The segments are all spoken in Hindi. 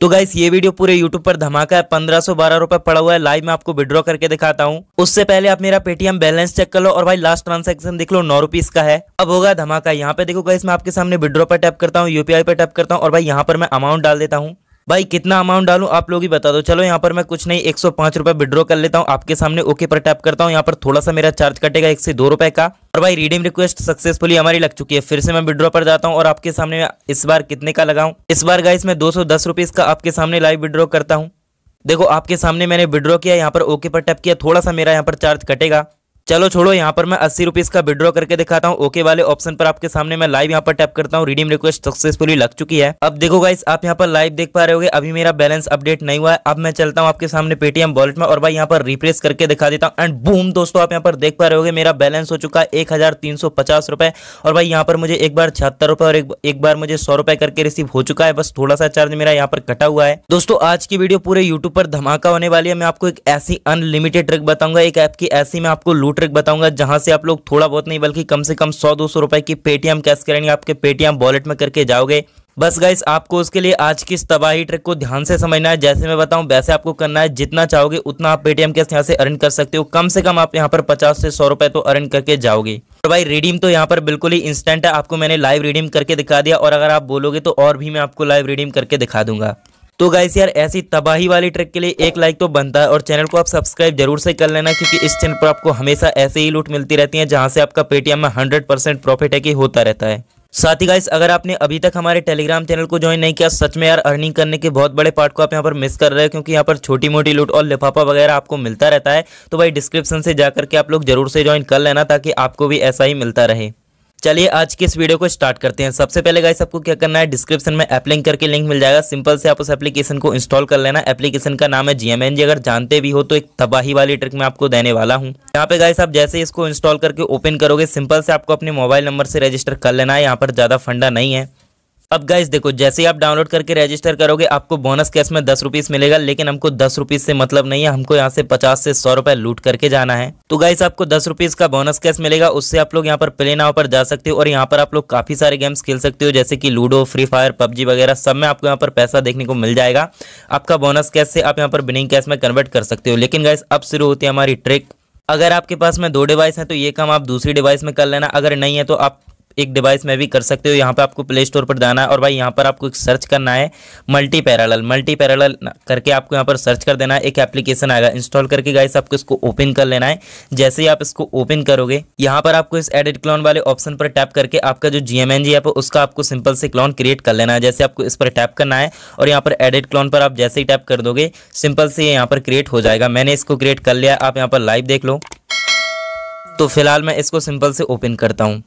तो गाइस ये वीडियो पूरे यूट्यूब पर धमाका है पंद्रह सौ बारह रुपए पड़ा हुआ है लाइव में आपको विड्रॉ करके दिखाता हूँ उससे पहले आप मेरा पेटीएम बैलेंस चेक कर लो और भाई लास्ट ट्रांजेक्शन देख लो नौ रुपीज का है अब होगा धमाका यहाँ पे देखो गाइस मैं आपके सामने विड्रॉ पर टैप करता हूँ यूपीआई पर टैप करता हूँ और भाई यहाँ पर मैं अमाउंट डाल देता हूँ भाई कितना अमाउंट डालूं आप लोग ही बता दो चलो यहाँ पर मैं कुछ नहीं एक सौ विड्रॉ कर लेता हूँ आपके सामने ओके पर टैप करता हूँ यहाँ पर थोड़ा सा मेरा चार्ज कटेगा एक से दो रुपए का और भाई रिडीम रिक्वेस्ट सक्सेसफुली हमारी लग चुकी है फिर से मैं विड्रॉ पर जाता हूँ और आपके सामने इस बार कितने का लगाऊ इस बार गाइस मैं दो सौ का आपके सामने लाइव विड्रॉ करता हूँ देखो आपके सामने मैंने विड्रॉ किया यहाँ पर ओके पर टैप किया थोड़ा सा मेरा यहाँ पर चार्ज कटेगा चलो छोड़ो यहाँ पर मैं अस्सी रुपीज़ का विड्रॉ करके दिखाता हूँ ओके वाले ऑप्शन पर आपके सामने मैं लाइव यहाँ पर टैप करता हूँ रिडीम रिक्वेस्ट सक्सेसफुली लग चुकी है अब देखो गाइस आप यहाँ पर लाइव देख पा रहे होगे अभी मेरा बैलेंस अपडेट नहीं हुआ है अब मैं चलता हूँ आपके सामने पेटीएम वॉलेट में और भाई यहाँ पर रिप्लेस करके दिखा देता हूँ एंड बूम दोस्तों आप यहाँ पर देख पा रहे होगे मेरा बैलेंस हो चुका है एक और भाई यहाँ पर मुझे एक बार छिहत्तर और एक, एक बार मुझे सौ करके रिसीव हो चुका है बस थोड़ा सा चार्ज मेरा यहाँ पर कटा हुआ है दोस्तों आज की वीडियो पूरे यूट्यूब पर धमाका होने वाली है मैं आपको एक ऐसी अनलिमिटेड ट्रिक बताऊंगा एक ऐप की ऐसी मैं आपको लूट ट्रिक बताऊंगा जहां से आप लोग थोड़ा बहुत नहीं बल्कि कम से कम सौ दो सौ रुपए की पेटीएम कैश करेंगे आपके पेटीएम वॉलेट में करके जाओगे बस गाइस आपको उसके लिए आज की इस तबाही ट्रिक को ध्यान से समझना है जैसे मैं बताऊं वैसे आपको करना है जितना चाहोगे उतना आप पेटीएम कैश यहाँ से अर्न कर सकते हो कम से कम आप यहाँ पर पचास से सौ रुपए तो अर्न करके जाओगे और भाई रिडीम तो यहाँ पर बिल्कुल ही इंस्टेंट है आपको मैंने लाइव रिडीम करके दिखा दिया और अगर आप बोलोगे तो और भी मैं आपको लाइव रिडीम करके दिखा दूंगा तो गाइस यार ऐसी तबाही वाली ट्रिक के लिए एक लाइक तो बनता है और चैनल को आप सब्सक्राइब जरूर से कर लेना क्योंकि इस चैनल पर आपको हमेशा ऐसे ही लूट मिलती रहती है जहाँ से आपका पेटीएम में हंड्रेड प्रॉफिट है कि होता रहता है साथ ही गाइस अगर आपने अभी तक हमारे टेलीग्राम चैनल को ज्वाइन नहीं किया सच में यार अर्निंग करने के बहुत बड़े पार्ट को आप यहाँ पर मिस कर रहे हो क्योंकि यहाँ पर छोटी मोटी लूट और लिफाफा वगैरह आपको मिलता रहता है तो भाई डिस्क्रिप्शन से जाकर के आप लोग जरूर से ज्वाइन कर लेना ताकि आपको भी ऐसा ही मिलता रहे चलिए आज के इस वीडियो को स्टार्ट करते हैं सबसे पहले गाइस आपको क्या करना है डिस्क्रिप्शन में एप्लिंग करके लिंक मिल जाएगा सिंपल से आप उस एप्लीकेशन को इंस्टॉल कर लेना एप्लीकेशन का नाम है जीएमएन जी अगर जानते भी हो तो एक तबाही वाली ट्रिक मैं आपको देने वाला हूँ यहाँ पे गाइस आप जैसे इसको इंस्टॉल करके ओपन करोगे सिंपल से आपको अपने मोबाइल नंबर से रजिस्टर कर लेना है यहाँ पर ज़्यादा फंडा नहीं है अब गाइस देखो जैसे ही आप डाउनलोड करके रजिस्टर करोगे आपको बोनस कैश में दस रुपीज मिलेगा लेकिन हमको दस रुपीज से मतलब नहीं है हमको यहाँ से पचास से सौ रुपए लूट करके जाना है तो गाइस आपको दस रुपीज का बोनस कैश मिलेगा उससे आप लोग यहाँ पर प्ले नाव पर जा सकते हो और यहाँ पर आप लोग काफी सारे गेम्स खेल सकते हो जैसे कि लूडो फ्री फायर पबजी वगैरह सब में आपको यहाँ पर पैसा देखने को मिल जाएगा आपका बोनस कैश से आप यहाँ पर बिनिंग कैश में कन्वर्ट कर सकते हो लेकिन गाइस अब शुरू होती है हमारी ट्रिक अगर आपके पास में दो डिवाइस हैं तो ये काम आप दूसरी डिवाइस में कर लेना अगर नहीं है तो आप एक डिवाइस में भी कर सकते हो यहाँ पर आपको प्ले स्टोर पर जाना है और भाई यहाँ पर आपको एक सर्च करना है मल्टी पैरल मल्टी पैरल करके आपको यहाँ पर सर्च कर देना है एक एप्लीकेशन आएगा इंस्टॉल करके गाइस आपको इसको ओपन कर लेना है जैसे ही आप इसको ओपन करोगे यहाँ पर आपको इस एडिट क्लॉन वाले ऑप्शन पर टैप करके आपका जो G M N G app है उसका आपको सिंपल से क्लॉन क्रिएट कर लेना है जैसे आपको इस पर टैप करना है और यहाँ पर एडिट क्लॉन पर आप जैसे ही टैप कर दोगे सिंपल से यहाँ पर क्रिएट हो जाएगा मैंने इसको क्रिएट कर लिया आप यहाँ पर लाइव देख लो तो फिलहाल मैं इसको सिंपल से ओपन करता हूँ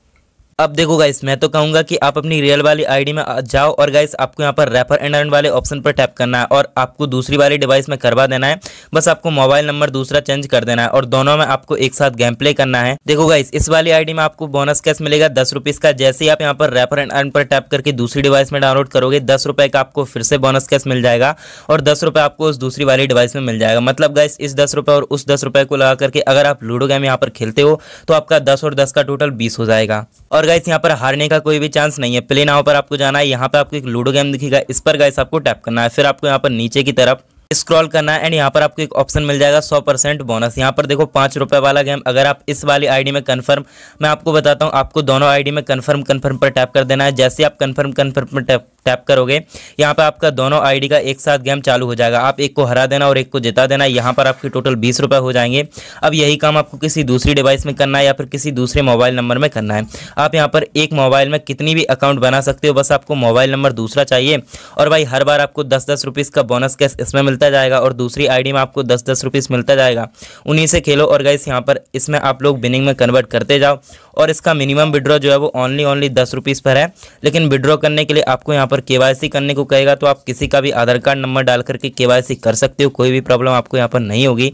अब देखो गाइस मैं तो कहूंगा कि आप अपनी रियल वाली आईडी में जाओ और गाइस आपको यहां पर रेफर एंड अर्न वाले ऑप्शन पर टैप करना है और आपको दूसरी वाली डिवाइस में करवा देना है बस आपको मोबाइल नंबर दूसरा चेंज कर देना है और दोनों में आपको एक साथ गेम प्ले करना है देखो गाइस इस वाली आईडी में आपको बोनस कैश मिलेगा दस रुपीज का जैसे ही आप यहाँ पर रेफर एंड अर्न पर टैप करके दूसरी डिवाइस में डाउनलोड करोगे दस रुपए का आपको फिर से बोनस कैश मिल जाएगा और दस रुपए आपको उस दूसरी वाली डिवाइस में मिल जाएगा मतलब गाइस इस दस रुपए और उस दस रुपए को लगा करके अगर आप लूडो गेम यहाँ पर खेलते हो तो आपका दस और दस का टोटल बीस हो जाएगा और गाइस यहाँ पर हारने का कोई भी चांस नहीं है प्ले नाव पर आपको जाना है यहाँ पर आपको एक लूडो गेम दिखेगा इस पर गाइस आपको टैप करना है फिर आपको यहाँ पर नीचे की तरफ स्क्रॉल करना है एंड यहाँ पर आपको एक ऑप्शन मिल जाएगा सौ परसेंट बोनस यहाँ पर देखो पाँच रुपये वाला गेम अगर आप इस वाली आईडी में कंफर्म मैं आपको बताता हूँ आपको दोनों आईडी में कंफर्म कंफर्म पर टैप कर देना है जैसे आप कंफर्म कंफर्म पर टैप टैप करोगे यहाँ पर आपका दोनों आईडी का एक साथ गेम चालू हो जाएगा आप एक को हरा देना और एक को जिता देना यहाँ पर आपके टोटल बीस रुपये हो जाएंगे अब यही काम आपको किसी दूसरी डिवाइस में करना है या फिर किसी दूसरे मोबाइल नंबर में करना है आप यहाँ पर एक मोबाइल में कितनी भी अकाउंट बना सकते हो बस आपको मोबाइल नंबर दूसरा चाहिए और भाई हर बार आपको दस दस रुपीज़ का बोनस कैश इसमें मिलता जाएगा और दूसरी आई में आपको दस दस रुपीज़ मिलता जाएगा उन्हीं से खेलो और गाइस यहाँ पर इसमें आप लोग बिनिंग में कन्वर्ट करते जाओ और इसका मिनिमम विड्रॉ जो है वो ओनली ओनली दस रुपीज़ पर है लेकिन विड्रॉ करने के लिए आपको यहाँ पर के करने को कहेगा तो आप किसी का भी आधार कार्ड नंबर डाल करके के कर सकते हो कोई भी प्रॉब्लम आपको यहाँ पर नहीं होगी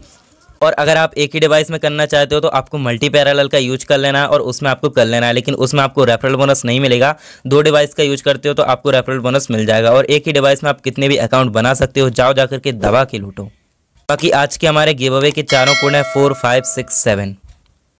और अगर आप एक ही डिवाइस में करना चाहते हो तो आपको मल्टी पैरालल का यूज कर लेना है और उसमें आपको कर लेना है लेकिन उसमें आपको रेफरल बोनस नहीं मिलेगा दो डिवाइस का यूज करते हो तो आपको रेफरल बोनस मिल जाएगा और एक ही डिवाइस में आप कितने भी अकाउंट बना सकते हो जाओ जा करके दबा के लूटो बाकी आज के हमारे गिव अवे के चारों कोड है फोर फाइव सिक्स सेवन